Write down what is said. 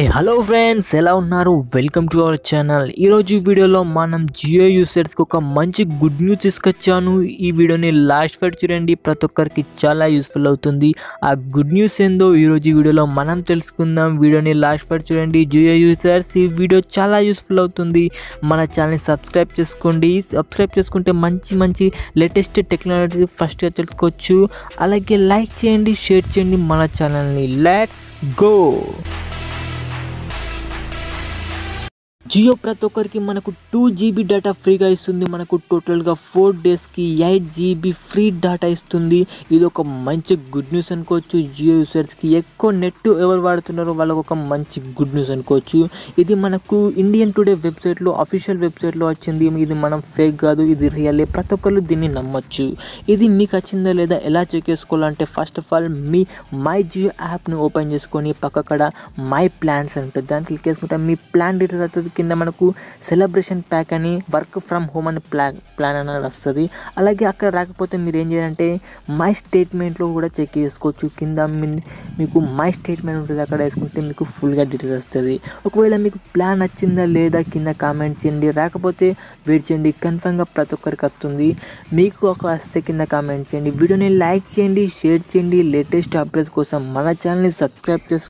ఏ hello friends ఎలా ఉన్నారు welcome to our channel ఈరోజు ఈ వీడియోలో మనం జియో యూసర్స్కి ఒక మంచి గుడ్ న్యూస్ తీసుకొచ్చాను ఈ వీడియోని లాస్ట్ ఫైట్ చూడండి ప్రతి ఒక్కరికి చాలా యూస్ఫుల్ అవుతుంది ఆ గుడ్ న్యూస్ ఏందో ఈరోజు ఈ వీడియోలో మనం తెలుసుకుందాం వీడియోని లాస్ట్ ఫైట్ చూడండి జియో యూసర్స్ ఈ వీడియో చాలా యూస్ఫుల్ అవుతుంది మన ఛానల్ని సబ్స్క్రైబ్ చేసుకోండి సబ్స్క్రైబ్ చేసుకుంటే మంచి మంచి లేటెస్ట్ టెక్నాలజీ ఫస్ట్గా తెలుసుకోవచ్చు అలాగే లైక్ చేయండి షేర్ చేయండి మన ఛానల్ని లెట్స్ గో జియో ప్రతి ఒక్కరికి మనకు టూ జీబీ డేటా ఫ్రీగా ఇస్తుంది మనకు టోటల్గా ఫోర్ డేస్కి ఎయిట్ జీబీ ఫ్రీ డేటా ఇస్తుంది ఇది ఒక మంచి గుడ్ న్యూస్ అనుకోవచ్చు జియో యూసర్స్కి ఎక్కువ నెట్ ఎవరు వాడుతున్నారో వాళ్ళకు ఒక మంచి గుడ్ న్యూస్ అనుకోవచ్చు ఇది మనకు ఇండియన్ టుడే వెబ్సైట్లో అఫీషియల్ వెబ్సైట్లో వచ్చింది ఇది మనం ఫేక్ కాదు ఇది రియలే ప్రతి ఒక్కరు దీన్ని నమ్మచ్చు ఇది మీకు వచ్చిందా లేదా ఎలా చెక్ చేసుకోవాలంటే ఫస్ట్ ఆఫ్ ఆల్ మీ మై జియో యాప్ని ఓపెన్ చేసుకొని పక్కక్కడ మై ప్లాన్స్ ఉంటుంది దాన్ని క్లిక్ చేసుకుంటే మీ ప్లాన్ డీటెయిల్స్ కింద మనకు సెలబ్రేషన్ ప్యాక్ అని వర్క్ ఫ్రమ్ హోమ్ అని ప్లాన్ ప్లాన్ అనేది వస్తుంది అలాగే అక్కడ రాకపోతే మీరు ఏం చేయాలంటే మై స్టేట్మెంట్లో కూడా చెక్ చేసుకోవచ్చు కింద మీకు మై స్టేట్మెంట్ ఉంటుంది అక్కడ వేసుకుంటే మీకు ఫుల్గా డీటెయిల్స్ వస్తుంది ఒకవేళ మీకు ప్లాన్ నచ్చిందా లేదా కింద కామెంట్ చేయండి రాకపోతే వెయిట్ చేయండి కన్ఫర్మ్గా ప్రతి ఒక్కరికి వస్తుంది మీకు ఒక వస్తే కింద కామెంట్ చేయండి వీడియోని లైక్ చేయండి షేర్ చేయండి లేటెస్ట్ అప్డేట్స్ కోసం మన ఛానల్ని సబ్స్క్రైబ్ చేసుకోండి